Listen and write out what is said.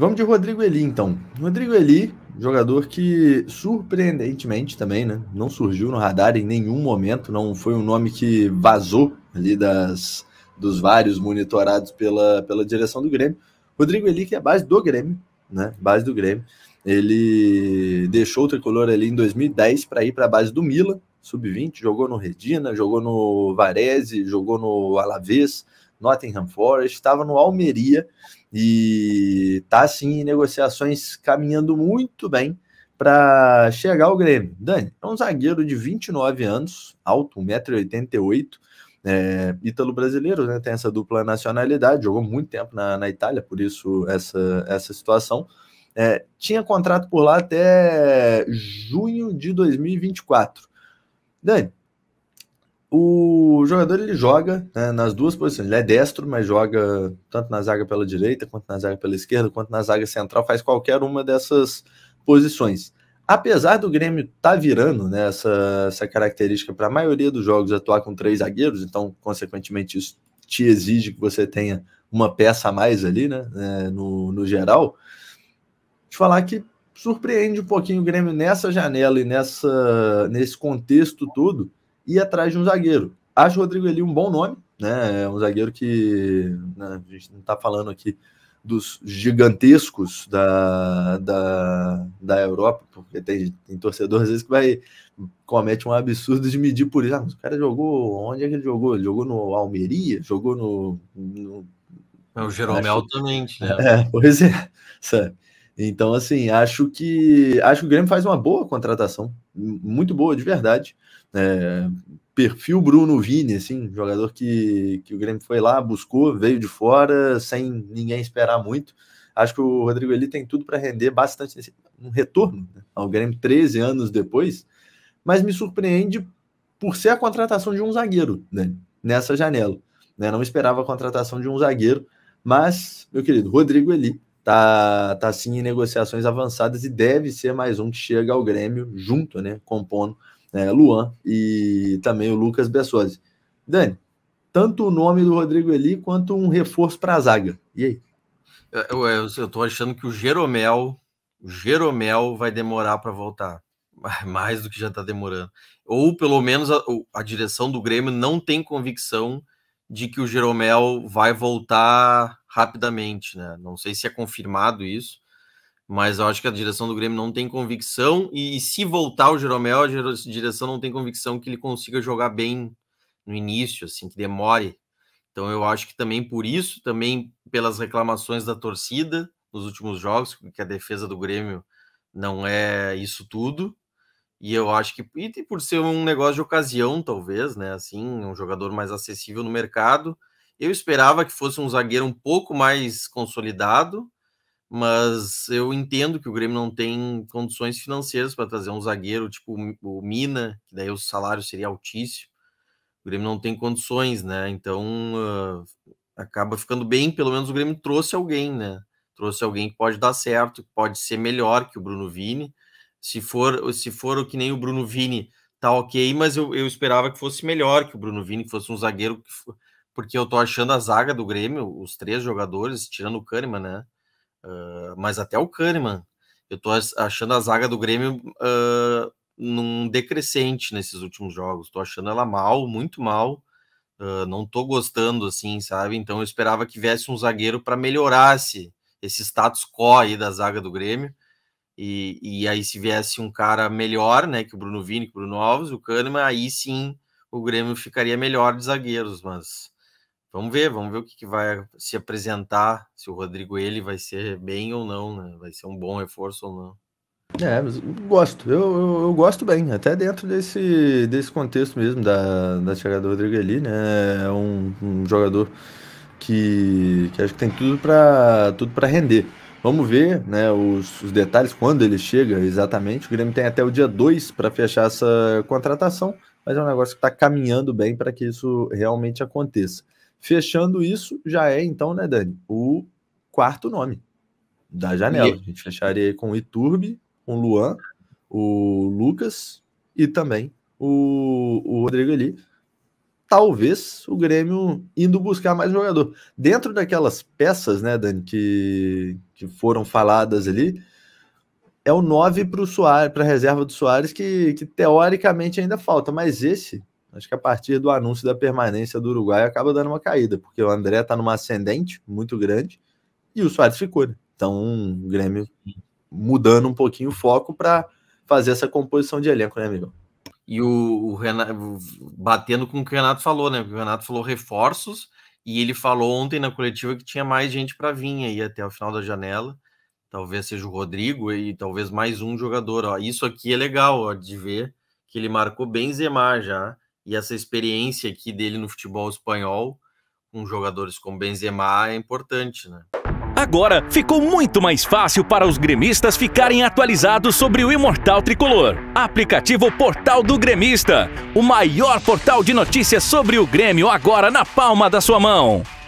Vamos de Rodrigo Eli, então. Rodrigo Eli, jogador que surpreendentemente também, né? Não surgiu no radar em nenhum momento, não foi um nome que vazou ali das, dos vários monitorados pela, pela direção do Grêmio. Rodrigo Eli, que é base do Grêmio, né? Base do Grêmio. Ele deixou o tricolor ali em 2010 para ir para a base do Milan, sub-20, jogou no Redina, jogou no Varese, jogou no Alavés, Nottingham Forest, estava no Almeria e tá assim em negociações caminhando muito bem para chegar ao Grêmio. Dani, é um zagueiro de 29 anos, alto, 1,88m, é, ítalo brasileiro, né? Tem essa dupla nacionalidade, jogou muito tempo na, na Itália, por isso essa, essa situação. É, tinha contrato por lá até junho de 2024. Dani, o o jogador ele joga né, nas duas posições. Ele é destro, mas joga tanto na zaga pela direita, quanto na zaga pela esquerda, quanto na zaga central, faz qualquer uma dessas posições. Apesar do Grêmio estar tá virando né, essa, essa característica para a maioria dos jogos atuar com três zagueiros, então, consequentemente, isso te exige que você tenha uma peça a mais ali, né, é, no, no geral. Te falar que surpreende um pouquinho o Grêmio nessa janela e nessa, nesse contexto todo ir atrás de um zagueiro. Acho o Rodrigo Eli um bom nome, né? É um zagueiro que né, a gente não está falando aqui dos gigantescos da, da, da Europa, porque tem, tem torcedor às vezes que vai comete um absurdo de medir por isso. Ah, mas o cara jogou onde é que ele jogou? Ele jogou no Almeria, jogou no. no é o Jeromel também, né? É, pois é, sabe? Então, assim, acho que acho que o Grêmio faz uma boa contratação, muito boa, de verdade. É, perfil Bruno Vini, assim, jogador que, que o Grêmio foi lá, buscou, veio de fora, sem ninguém esperar muito. Acho que o Rodrigo Eli tem tudo para render bastante um retorno né, ao Grêmio 13 anos depois, mas me surpreende por ser a contratação de um zagueiro né, nessa janela. Né, não esperava a contratação de um zagueiro, mas, meu querido, Rodrigo Eli tá, tá sim em negociações avançadas e deve ser mais um que chega ao Grêmio junto, né? Compondo né, Luan e também o Lucas Bessosi. Dani, tanto o nome do Rodrigo Eli quanto um reforço para a zaga. E aí? É, eu, eu, é, eu tô achando que o Jeromel, o Jeromel vai demorar para voltar. Mais do que já está demorando. Ou pelo menos a, a direção do Grêmio não tem convicção de que o Jeromel vai voltar rapidamente, né? Não sei se é confirmado isso, mas eu acho que a direção do Grêmio não tem convicção e, e se voltar o Jeromel, a direção não tem convicção que ele consiga jogar bem no início, assim, que demore. Então eu acho que também por isso, também pelas reclamações da torcida nos últimos jogos, que a defesa do Grêmio não é isso tudo. E eu acho que e por ser um negócio de ocasião, talvez, né? Assim, um jogador mais acessível no mercado, eu esperava que fosse um zagueiro um pouco mais consolidado, mas eu entendo que o Grêmio não tem condições financeiras para trazer um zagueiro tipo o Mina, que daí o salário seria altíssimo. O Grêmio não tem condições, né? Então uh, acaba ficando bem, pelo menos o Grêmio trouxe alguém, né? Trouxe alguém que pode dar certo, que pode ser melhor que o Bruno Vini. Se for, se for o que nem o Bruno Vini, tá ok, mas eu, eu esperava que fosse melhor que o Bruno Vini, que fosse um zagueiro que, porque eu tô achando a zaga do Grêmio, os três jogadores, tirando o Kahneman, né? Uh, mas até o Kahneman, eu tô achando a zaga do Grêmio uh, num decrescente nesses últimos jogos. Tô achando ela mal, muito mal. Uh, não tô gostando, assim, sabe? Então eu esperava que viesse um zagueiro para melhorar esse, esse status quo aí da zaga do Grêmio. E, e aí, se viesse um cara melhor, né, que o Bruno Vini, que o Bruno Alves, o Kahneman, aí sim o Grêmio ficaria melhor de zagueiros, mas Vamos ver, vamos ver o que, que, vai se apresentar, se o Rodrigo ele vai ser bem ou não, né? Vai ser um bom reforço ou não. É, mas gosto, eu, eu, eu, gosto bem, até dentro desse, desse contexto mesmo da, da chegada do Rodrigo ali, né? É um, um jogador que, que acho que tem tudo para tudo para render. Vamos ver né, os, os, detalhes quando ele chega exatamente. O Grêmio tem até o dia 2 para fechar essa contratação, mas é um negócio que está caminhando bem para que isso realmente aconteça. Fechando isso, já é então, né, Dani, o quarto nome da janela. E... A gente fecharia com o Iturbe, com o Luan, o Lucas e também o, o Rodrigo ali. Talvez o Grêmio indo buscar mais jogador. Dentro daquelas peças, né, Dani, que, que foram faladas ali, é o 9 para a reserva do Soares, que, que teoricamente ainda falta, mas esse Acho que a partir do anúncio da permanência do Uruguai acaba dando uma caída, porque o André está numa ascendente muito grande e o Suárez ficou. Né? Então, o Grêmio mudando um pouquinho o foco para fazer essa composição de elenco, né, amigo? E o, o Renato, batendo com o que o Renato falou, né? O Renato falou reforços e ele falou ontem na coletiva que tinha mais gente para vir aí até o final da janela. Talvez seja o Rodrigo e talvez mais um jogador. Ó. Isso aqui é legal ó, de ver que ele marcou bem Zemar já e essa experiência aqui dele no futebol espanhol com jogadores como Benzema é importante, né? Agora ficou muito mais fácil para os gremistas ficarem atualizados sobre o Imortal Tricolor. Aplicativo Portal do Gremista, o maior portal de notícias sobre o Grêmio agora na palma da sua mão.